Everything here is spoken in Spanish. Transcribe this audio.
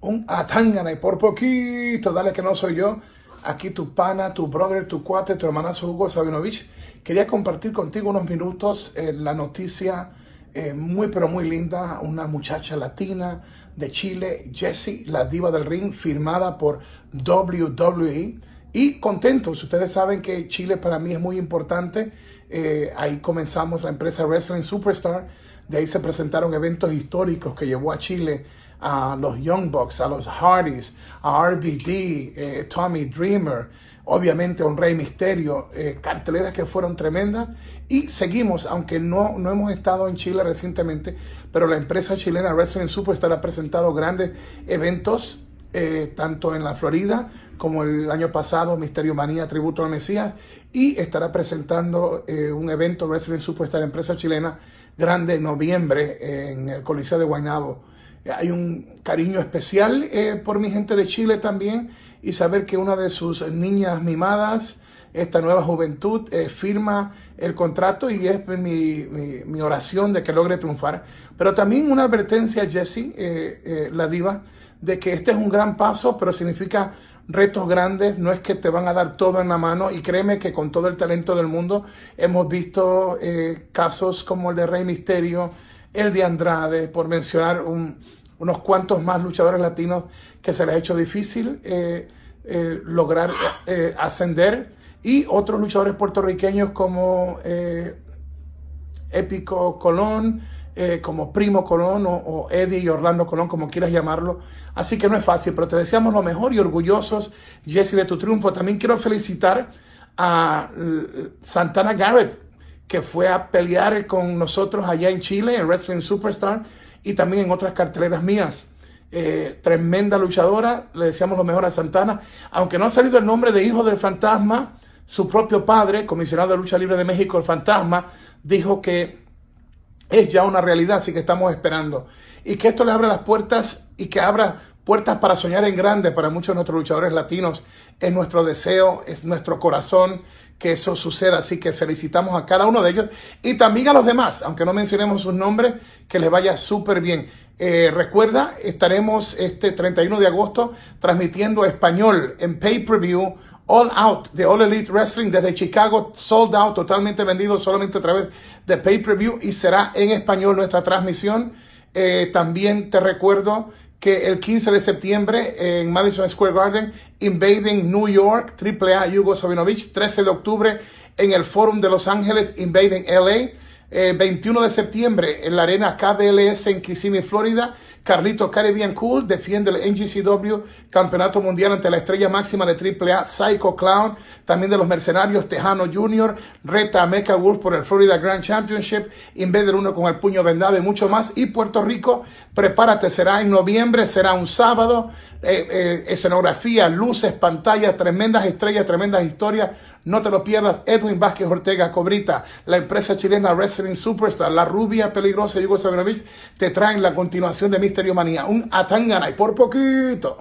un atángana y por poquito, dale que no soy yo. Aquí tu pana, tu brother, tu cuate, tu hermanazo Hugo Sabinovich. Quería compartir contigo unos minutos eh, la noticia eh, muy pero muy linda, una muchacha latina de Chile, Jessie, la diva del ring, firmada por WWE. Y contentos, ustedes saben que Chile para mí es muy importante. Eh, ahí comenzamos la empresa Wrestling Superstar. De ahí se presentaron eventos históricos que llevó a Chile a los Young Bucks, a los Hardys, a RBD, eh, Tommy Dreamer, obviamente un Rey Misterio, eh, carteleras que fueron tremendas. Y seguimos, aunque no, no hemos estado en Chile recientemente, pero la empresa chilena Wrestling Superstar ha presentado grandes eventos, eh, tanto en la Florida como el año pasado, Misterio Manía, Tributo al Mesías, y estará presentando un evento Wrestling la empresa chilena, grande en noviembre en el Coliseo de Guaynabo hay un cariño especial eh, por mi gente de Chile también y saber que una de sus niñas mimadas, esta nueva juventud, eh, firma el contrato y es mi, oración de que logre triunfar. Pero también una advertencia, Jesse, eh, la diva, de que este es un gran paso, pero significa retos grandes, no es que te van a dar todo en la mano y créeme que con todo el talento del mundo hemos visto casos como el de Rey Misterio, el de Andrade, por mencionar un, unos cuantos más luchadores latinos que se les ha hecho difícil eh, eh, lograr eh, ascender y otros luchadores puertorriqueños como Épico Colón, como Primo Colón o, o Eddie y Orlando Colón, como quieras llamarlo. Así que no es fácil, pero te deseamos lo mejor y orgullosos, Jesse, de tu triunfo. También quiero felicitar a Santana Garrett, que fue a pelear con nosotros allá en Chile, en Wrestling Superstar y también en otras carteleras mías. Eh, tremenda luchadora, le decíamos lo mejor a Santana, aunque no ha salido el nombre de hijo del fantasma, su propio padre, comisionado de lucha libre de México, el fantasma, dijo que es ya una realidad, así que estamos esperando. Y que esto le abra las puertas y que abra puertas para soñar en grande para muchos de nuestros luchadores latinos. Es nuestro deseo, es nuestro corazón que eso suceda. Así que felicitamos a cada uno de ellos y también a los demás, aunque no mencionemos sus nombres, que les vaya súper bien. Eh, recuerda, estaremos este 31 de agosto transmitiendo español en pay-per-view. All Out de All Elite Wrestling desde Chicago, sold out, totalmente vendido solamente a través de pay-per-view y será en español nuestra transmisión. Eh, también te recuerdo que el 15 de septiembre en Madison Square Garden, Invading New York, AAA Hugo Sabinovich, 13 de octubre en el Forum de Los Ángeles, Invading LA, 21 eh, de septiembre en la arena KBLS en Kissimmee, Florida. Carlito, Caribbean Cool defiende el NGCW Campeonato Mundial ante la estrella máxima de AAA, Psycho Clown, también de los mercenarios Tejano Jr., reta a Mecha Wolf por el Florida Grand Championship, Invader 1 con el puño vendado y mucho más. Y Puerto Rico, prepárate, será en noviembre, será un sábado. Eh, eh, escenografía, luces, pantallas, tremendas estrellas, tremendas historias. No te lo pierdas, Edwin Vázquez Ortega Cobrita, la empresa chilena Wrestling Superstar, la rubia peligrosa Hugo Sabinovich, te traen la continuación de Misterio Manía, un Atangana y por poquito.